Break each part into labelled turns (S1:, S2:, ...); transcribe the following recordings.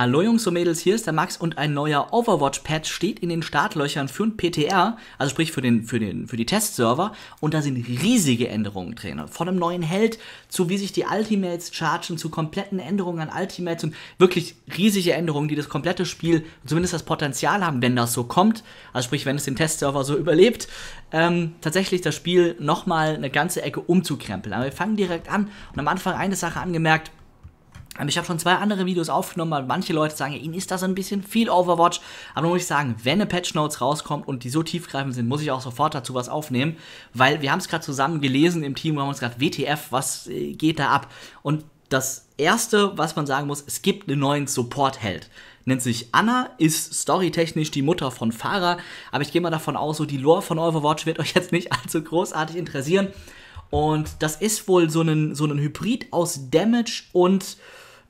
S1: Hallo Jungs und Mädels, hier ist der Max und ein neuer Overwatch-Patch steht in den Startlöchern für ein PTR, also sprich für, den, für, den, für die Testserver und da sind riesige Änderungen drin. Von einem neuen Held zu wie sich die Ultimates chargen, zu kompletten Änderungen an Ultimates und wirklich riesige Änderungen, die das komplette Spiel, zumindest das Potenzial haben, wenn das so kommt, also sprich, wenn es den Testserver so überlebt, ähm, tatsächlich das Spiel nochmal eine ganze Ecke umzukrempeln. Aber wir fangen direkt an und am Anfang eine Sache angemerkt, ich habe schon zwei andere Videos aufgenommen, weil manche Leute sagen, ihnen ist das ein bisschen viel Overwatch. Aber muss ich sagen, wenn eine Patch Notes rauskommt und die so tiefgreifend sind, muss ich auch sofort dazu was aufnehmen, weil wir haben es gerade zusammen gelesen im Team, wir haben uns gerade WTF, was äh, geht da ab? Und das erste, was man sagen muss, es gibt einen neuen Support-Held. Nennt sich Anna, ist storytechnisch die Mutter von Farah, aber ich gehe mal davon aus, so die Lore von Overwatch wird euch jetzt nicht allzu großartig interessieren. Und das ist wohl so ein, so ein Hybrid aus Damage und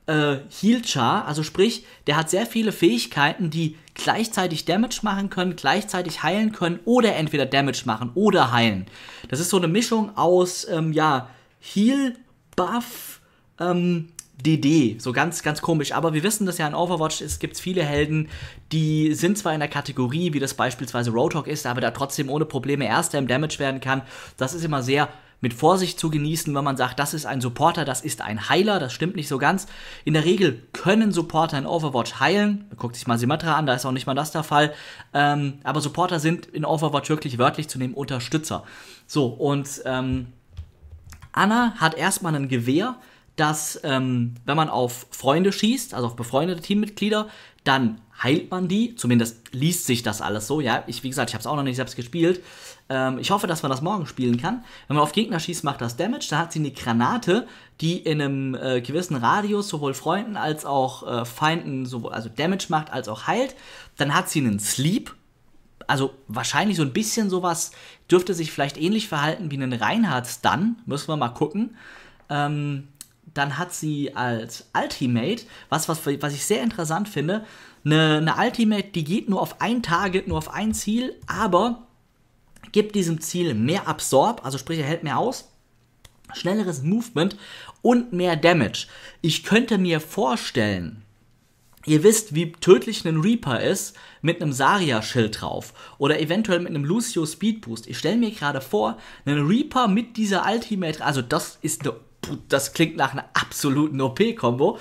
S1: äh, Heal Char, also sprich, der hat sehr viele Fähigkeiten, die gleichzeitig Damage machen können, gleichzeitig heilen können oder entweder Damage machen oder heilen. Das ist so eine Mischung aus, ähm, ja, Heal, Buff, ähm, DD, so ganz, ganz komisch. Aber wir wissen, dass ja in Overwatch es gibt viele Helden, die sind zwar in der Kategorie, wie das beispielsweise Roadhog ist, aber da trotzdem ohne Probleme Erster im Damage werden kann. Das ist immer sehr mit Vorsicht zu genießen, wenn man sagt, das ist ein Supporter, das ist ein Heiler, das stimmt nicht so ganz. In der Regel können Supporter in Overwatch heilen. Guckt sich mal Symmetra an, da ist auch nicht mal das der Fall. Ähm, aber Supporter sind in Overwatch wirklich wörtlich zu nehmen Unterstützer. So, und ähm, Anna hat erstmal ein Gewehr, dass ähm, wenn man auf Freunde schießt, also auf befreundete Teammitglieder, dann heilt man die. Zumindest liest sich das alles so. Ja, ich, wie gesagt, ich habe es auch noch nicht selbst gespielt. Ähm, ich hoffe, dass man das morgen spielen kann. Wenn man auf Gegner schießt, macht das Damage. Da hat sie eine Granate, die in einem äh, gewissen Radius sowohl Freunden als auch äh, Feinden, sowohl, also Damage macht, als auch heilt. Dann hat sie einen Sleep. Also wahrscheinlich so ein bisschen sowas dürfte sich vielleicht ähnlich verhalten wie einen reinhardt Dann Müssen wir mal gucken. Ähm, dann hat sie als Ultimate, was, was, was ich sehr interessant finde, eine, eine Ultimate, die geht nur auf ein Target, nur auf ein Ziel, aber gibt diesem Ziel mehr Absorb, also sprich, er hält mehr aus, schnelleres Movement und mehr Damage. Ich könnte mir vorstellen, Ihr wisst, wie tödlich ein Reaper ist mit einem Saria-Schild drauf oder eventuell mit einem Lucio Speed Boost. Ich stelle mir gerade vor, einen Reaper mit dieser Ultimate, also das ist eine das klingt nach einer absoluten OP-Kombo.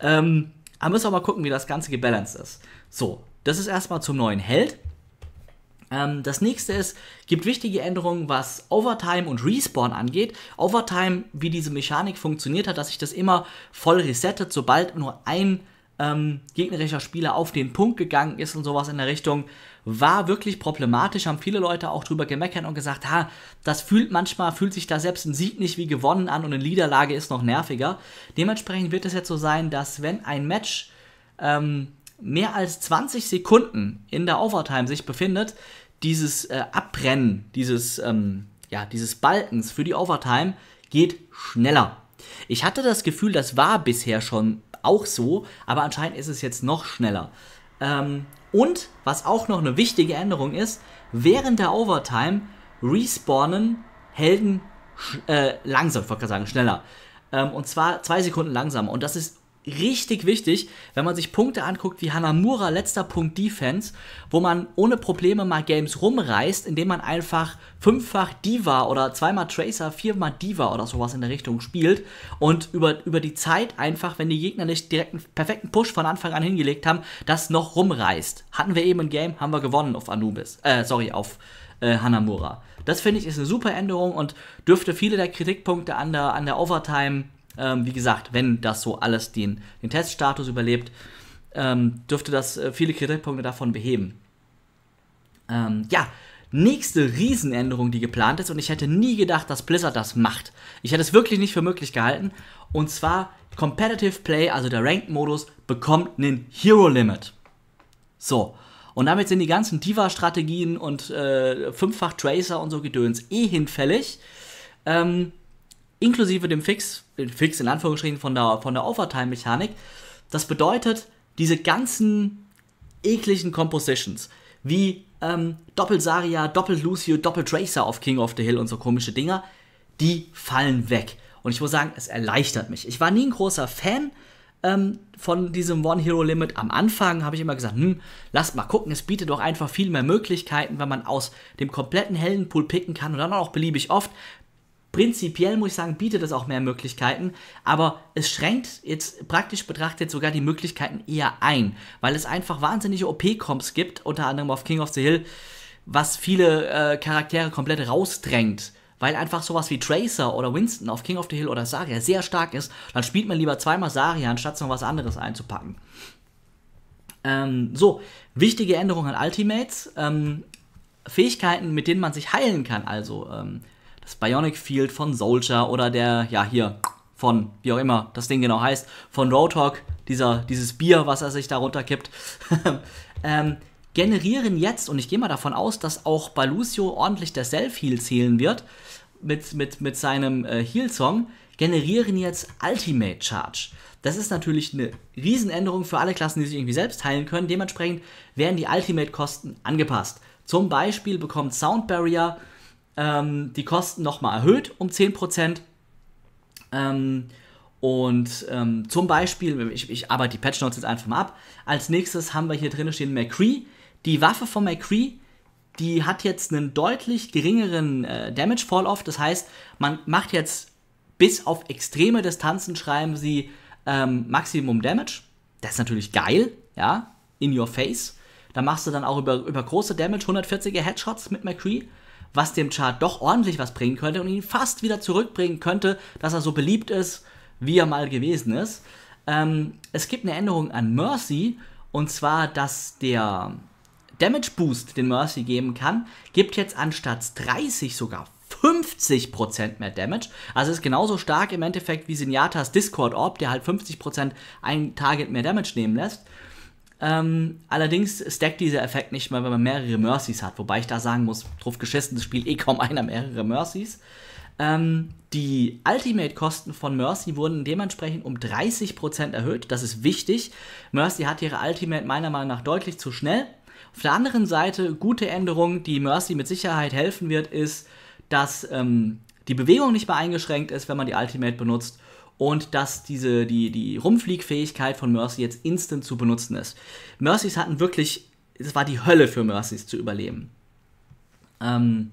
S1: Ähm, aber müssen wir mal gucken, wie das Ganze gebalanced ist. So, das ist erstmal zum neuen Held. Ähm, das nächste ist, gibt wichtige Änderungen, was Overtime und Respawn angeht. Overtime, wie diese Mechanik funktioniert hat, dass sich das immer voll resettet, sobald nur ein ähm, gegnerischer Spieler auf den Punkt gegangen ist und sowas in der Richtung, war wirklich problematisch. Haben viele Leute auch drüber gemeckert und gesagt, ha, das fühlt manchmal, fühlt sich da selbst ein Sieg nicht wie gewonnen an und eine Niederlage ist noch nerviger. Dementsprechend wird es jetzt so sein, dass wenn ein Match ähm, mehr als 20 Sekunden in der Overtime sich befindet, dieses äh, Abbrennen, dieses, ähm, ja, dieses Balkens für die Overtime geht schneller. Ich hatte das Gefühl, das war bisher schon auch so, aber anscheinend ist es jetzt noch schneller. Ähm, und was auch noch eine wichtige Änderung ist, während der Overtime respawnen Helden äh, langsam, ich wollte gerade sagen, schneller. Ähm, und zwar zwei Sekunden langsamer. Und das ist richtig wichtig, wenn man sich Punkte anguckt wie Hanamura, letzter Punkt Defense, wo man ohne Probleme mal Games rumreißt, indem man einfach fünffach Diva oder zweimal Tracer, viermal Diva oder sowas in der Richtung spielt und über, über die Zeit einfach, wenn die Gegner nicht direkt einen perfekten Push von Anfang an hingelegt haben, das noch rumreißt. Hatten wir eben ein Game, haben wir gewonnen auf Anubis, äh, sorry, auf äh, Hanamura. Das finde ich ist eine super Änderung und dürfte viele der Kritikpunkte an der, an der Overtime ähm, wie gesagt, wenn das so alles den, den Teststatus überlebt, ähm, dürfte das äh, viele Kritikpunkte davon beheben. Ähm, ja, nächste Riesenänderung, die geplant ist, und ich hätte nie gedacht, dass Blizzard das macht. Ich hätte es wirklich nicht für möglich gehalten. Und zwar Competitive Play, also der Ranked-Modus, bekommt einen Hero-Limit. So. Und damit sind die ganzen Diva-Strategien und äh, Fünffach-Tracer und so Gedöns eh hinfällig. Ähm, inklusive dem Fix, Fix in Anführungsstrichen von der, von der Overtime-Mechanik. Das bedeutet, diese ganzen ekligen Compositions, wie ähm, Doppel-Saria, Doppel-Lucio, Doppel-Tracer auf King of the Hill und so komische Dinger, die fallen weg. Und ich muss sagen, es erleichtert mich. Ich war nie ein großer Fan ähm, von diesem One-Hero-Limit. Am Anfang habe ich immer gesagt, hm, lasst mal gucken, es bietet doch einfach viel mehr Möglichkeiten, wenn man aus dem kompletten hellen Pool picken kann und dann auch beliebig oft. Prinzipiell muss ich sagen, bietet es auch mehr Möglichkeiten, aber es schränkt jetzt praktisch betrachtet sogar die Möglichkeiten eher ein, weil es einfach wahnsinnige OP-Comps gibt, unter anderem auf King of the Hill, was viele äh, Charaktere komplett rausdrängt weil einfach sowas wie Tracer oder Winston auf King of the Hill oder Saria sehr stark ist, dann spielt man lieber zweimal Saria, anstatt noch was anderes einzupacken. Ähm, so, wichtige Änderungen an Ultimates. Ähm, Fähigkeiten, mit denen man sich heilen kann, also ähm, das Bionic Field von Soldier oder der, ja, hier von, wie auch immer das Ding genau heißt, von Roadhog, dieser, dieses Bier, was er sich darunter kippt, ähm, generieren jetzt, und ich gehe mal davon aus, dass auch bei Lucio ordentlich der Self-Heal zählen wird, mit, mit, mit seinem äh, Heal-Song, generieren jetzt Ultimate Charge. Das ist natürlich eine Riesenänderung für alle Klassen, die sich irgendwie selbst heilen können. Dementsprechend werden die Ultimate-Kosten angepasst. Zum Beispiel bekommt Sound Barrier ähm, die Kosten nochmal erhöht um 10%. Ähm, und ähm, zum Beispiel, ich, ich arbeite die Patch Notes jetzt einfach mal ab. Als nächstes haben wir hier drin stehen McCree. Die Waffe von McCree, die hat jetzt einen deutlich geringeren äh, Damage Fall-Off. Das heißt, man macht jetzt bis auf extreme Distanzen, schreiben sie ähm, Maximum Damage. Das ist natürlich geil, ja, in your face. Da machst du dann auch über, über große Damage 140er Headshots mit McCree was dem Chart doch ordentlich was bringen könnte und ihn fast wieder zurückbringen könnte, dass er so beliebt ist, wie er mal gewesen ist. Ähm, es gibt eine Änderung an Mercy und zwar, dass der Damage Boost, den Mercy geben kann, gibt jetzt anstatt 30 sogar 50% mehr Damage. Also ist genauso stark im Endeffekt wie Sinyatas Discord Orb, der halt 50% ein Target mehr Damage nehmen lässt. Ähm, allerdings stackt dieser Effekt nicht mal, wenn man mehrere Mercies hat. Wobei ich da sagen muss, drauf geschissen, das spielt eh kaum einer mehrere Mercies. Ähm, die Ultimate-Kosten von Mercy wurden dementsprechend um 30% erhöht. Das ist wichtig. Mercy hat ihre Ultimate meiner Meinung nach deutlich zu schnell. Auf der anderen Seite, gute Änderung, die Mercy mit Sicherheit helfen wird, ist, dass ähm, die Bewegung nicht mehr eingeschränkt ist, wenn man die Ultimate benutzt und dass diese, die, die Rumfliegfähigkeit von Mercy jetzt instant zu benutzen ist. Mercys hatten wirklich, es war die Hölle für Mercys zu überleben. Ähm,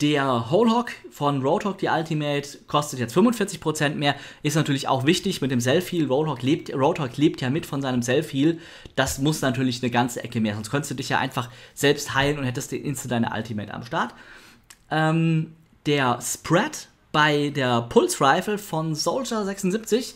S1: der Holehawk von Roadhawk, die Ultimate, kostet jetzt 45% mehr. Ist natürlich auch wichtig mit dem Selfie. Roadhog lebt, Roadhog lebt ja mit von seinem Self-Heal, Das muss natürlich eine ganze Ecke mehr. Sonst könntest du dich ja einfach selbst heilen und hättest instant deine Ultimate am Start. Ähm, der Spread bei der Pulse Rifle von Soldier 76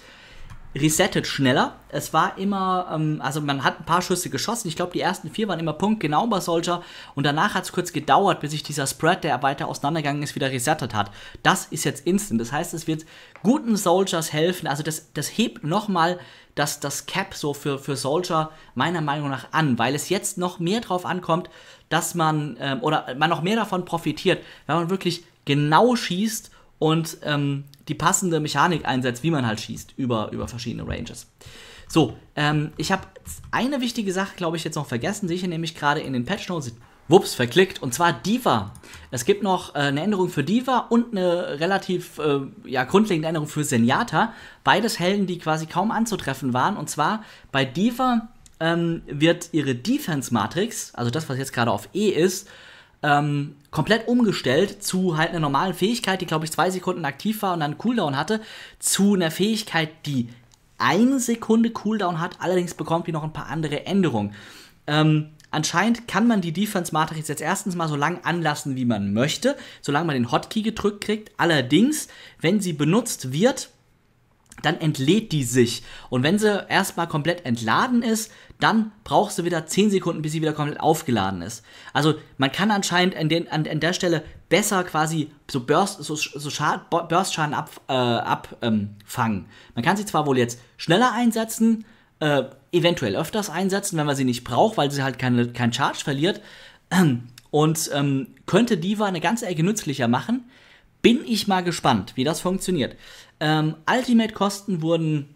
S1: resettet schneller. Es war immer, ähm, also man hat ein paar Schüsse geschossen. Ich glaube, die ersten vier waren immer punktgenau bei Soldier. Und danach hat es kurz gedauert, bis sich dieser Spread, der weiter auseinandergegangen ist, wieder resettet hat. Das ist jetzt instant. Das heißt, es wird guten Soldiers helfen. Also das, das hebt nochmal das, das Cap so für, für Soldier meiner Meinung nach an, weil es jetzt noch mehr drauf ankommt, dass man, ähm, oder äh, man noch mehr davon profitiert, wenn man wirklich genau schießt und ähm, die passende Mechanik einsetzt, wie man halt schießt, über, über verschiedene Ranges. So, ähm, ich habe eine wichtige Sache, glaube ich, jetzt noch vergessen, die ich hier nämlich gerade in den Patch Notes wups, verklickt. Und zwar Diva. Es gibt noch äh, eine Änderung für Diva und eine relativ äh, ja, grundlegende Änderung für Senyata. Beides Helden, die quasi kaum anzutreffen waren. Und zwar bei Diva ähm, wird ihre Defense-Matrix, also das, was jetzt gerade auf E ist, ähm, komplett umgestellt zu halt einer normalen Fähigkeit, die glaube ich zwei Sekunden aktiv war und dann Cooldown hatte, zu einer Fähigkeit, die eine Sekunde Cooldown hat, allerdings bekommt die noch ein paar andere Änderungen. Ähm, anscheinend kann man die Defense-Matrix jetzt erstens mal so lang anlassen, wie man möchte, solange man den Hotkey gedrückt kriegt. Allerdings, wenn sie benutzt wird, dann entlädt die sich. Und wenn sie erstmal komplett entladen ist, dann braucht sie wieder 10 Sekunden, bis sie wieder komplett aufgeladen ist. Also man kann anscheinend an, den, an, an der Stelle besser quasi so Burstschaden so, so Schad, burst ab, äh, abfangen. Ähm, man kann sie zwar wohl jetzt schneller einsetzen, äh, eventuell öfters einsetzen, wenn man sie nicht braucht, weil sie halt keinen kein Charge verliert. Und ähm, könnte Diva eine ganze Ecke nützlicher machen. Bin ich mal gespannt, wie das funktioniert. Ähm, Ultimate-Kosten wurden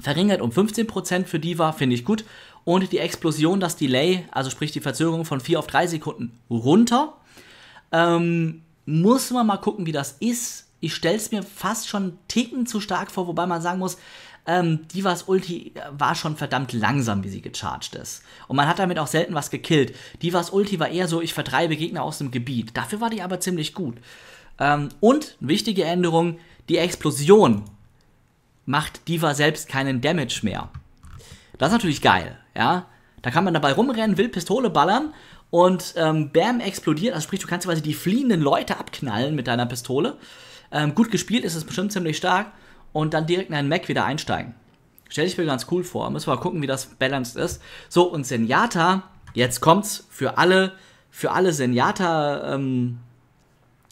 S1: verringert um 15% für Diva, finde ich gut. Und die Explosion, das Delay, also sprich die Verzögerung von 4 auf 3 Sekunden runter. Ähm, muss man mal gucken, wie das ist. Ich stelle es mir fast schon einen Ticken zu stark vor, wobei man sagen muss, ähm, Divas Ulti äh, war schon verdammt langsam, wie sie gecharged ist. Und man hat damit auch selten was gekillt. Divas Ulti war eher so, ich vertreibe Gegner aus dem Gebiet. Dafür war die aber ziemlich gut. Ähm, und, wichtige Änderung, die Explosion macht Diva selbst keinen Damage mehr. Das ist natürlich geil, ja. Da kann man dabei rumrennen, will Pistole ballern und ähm, Bam explodiert. Also sprich, du kannst quasi die fliehenden Leute abknallen mit deiner Pistole. Ähm, gut gespielt ist es bestimmt ziemlich stark. Und dann direkt in einen Mac wieder einsteigen. Stell ich mir ganz cool vor. Müssen wir mal gucken, wie das balanced ist. So, und Senjata, jetzt kommt's für alle, für alle Senjata ähm,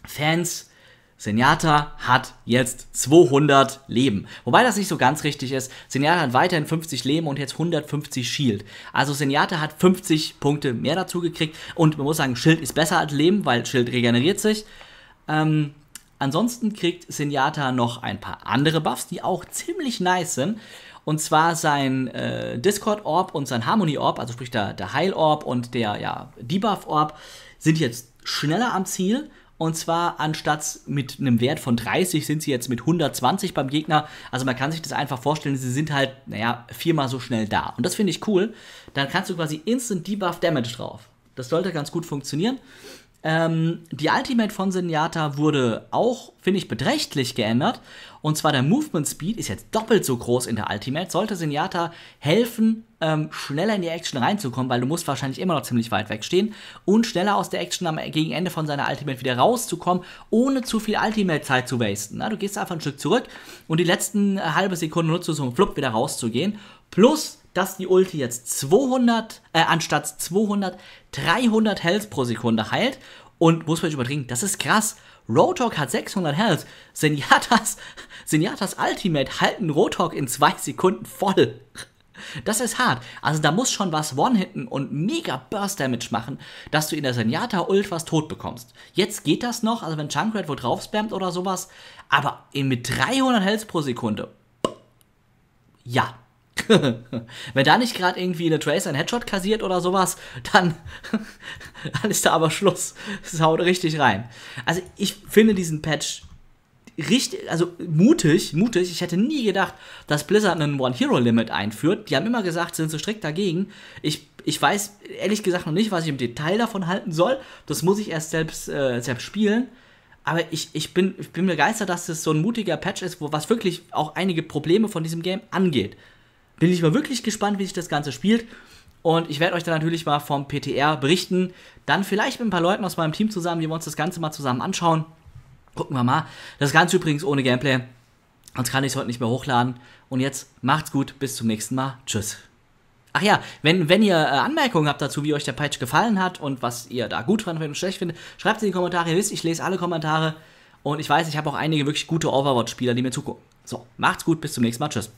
S1: Fans, Senjata hat jetzt 200 Leben. Wobei das nicht so ganz richtig ist. Senjata hat weiterhin 50 Leben und jetzt 150 Shield. Also Senjata hat 50 Punkte mehr dazu gekriegt. Und man muss sagen, Schild ist besser als Leben, weil Schild regeneriert sich. Ähm, ansonsten kriegt Senjata noch ein paar andere Buffs, die auch ziemlich nice sind. Und zwar sein äh, Discord-Orb und sein Harmony-Orb, also sprich der, der Heil-Orb und der ja, Debuff-Orb, sind jetzt schneller am Ziel und zwar anstatt mit einem Wert von 30 sind sie jetzt mit 120 beim Gegner. Also man kann sich das einfach vorstellen, sie sind halt, naja, viermal so schnell da. Und das finde ich cool. Dann kannst du quasi Instant Debuff Damage drauf. Das sollte ganz gut funktionieren. Ähm, die Ultimate von Zenyatta wurde auch, finde ich, beträchtlich geändert. Und zwar der Movement Speed ist jetzt doppelt so groß in der Ultimate. Sollte Zenyatta helfen, ähm, schneller in die Action reinzukommen, weil du musst wahrscheinlich immer noch ziemlich weit wegstehen und schneller aus der Action am gegen Ende von seiner Ultimate wieder rauszukommen, ohne zu viel Ultimate-Zeit zu wasten. Na, du gehst einfach ein Stück zurück und die letzten äh, halbe Sekunde nutzt du um flupp wieder rauszugehen. Plus dass die Ulti jetzt 200, äh, anstatt 200, 300 Health pro Sekunde heilt. Und muss man nicht überdringen, das ist krass. Rotok hat 600 Health. Senyatas, Senyatas Ultimate halten Rotok in zwei Sekunden voll. Das ist hart. Also da muss schon was One-Hitten und mega Burst-Damage machen, dass du in der Senyata-Ult was tot bekommst. Jetzt geht das noch, also wenn Junkrat wo drauf spammt oder sowas, aber mit 300 Health pro Sekunde, ja, Wenn da nicht gerade irgendwie eine Tracer ein Headshot kassiert oder sowas, dann, dann ist da aber Schluss. Es haut richtig rein. Also ich finde diesen Patch richtig, also mutig, mutig. Ich hätte nie gedacht, dass Blizzard einen One-Hero-Limit einführt. Die haben immer gesagt, sind so strikt dagegen. Ich, ich weiß ehrlich gesagt noch nicht, was ich im Detail davon halten soll. Das muss ich erst selbst, äh, selbst spielen. Aber ich, ich, bin, ich bin begeistert, dass es das so ein mutiger Patch ist, wo was wirklich auch einige Probleme von diesem Game angeht bin ich mal wirklich gespannt, wie sich das Ganze spielt. Und ich werde euch dann natürlich mal vom PTR berichten. Dann vielleicht mit ein paar Leuten aus meinem Team zusammen, die wir uns das Ganze mal zusammen anschauen. Gucken wir mal. Das Ganze übrigens ohne Gameplay. Sonst kann ich es heute nicht mehr hochladen. Und jetzt macht's gut. Bis zum nächsten Mal. Tschüss. Ach ja, wenn, wenn ihr äh, Anmerkungen habt dazu, wie euch der Peitsch gefallen hat und was ihr da gut fand und schlecht findet, schreibt es in die Kommentare. Ihr wisst, ich lese alle Kommentare. Und ich weiß, ich habe auch einige wirklich gute Overwatch-Spieler, die mir zugucken. So, macht's gut. Bis zum nächsten Mal. Tschüss.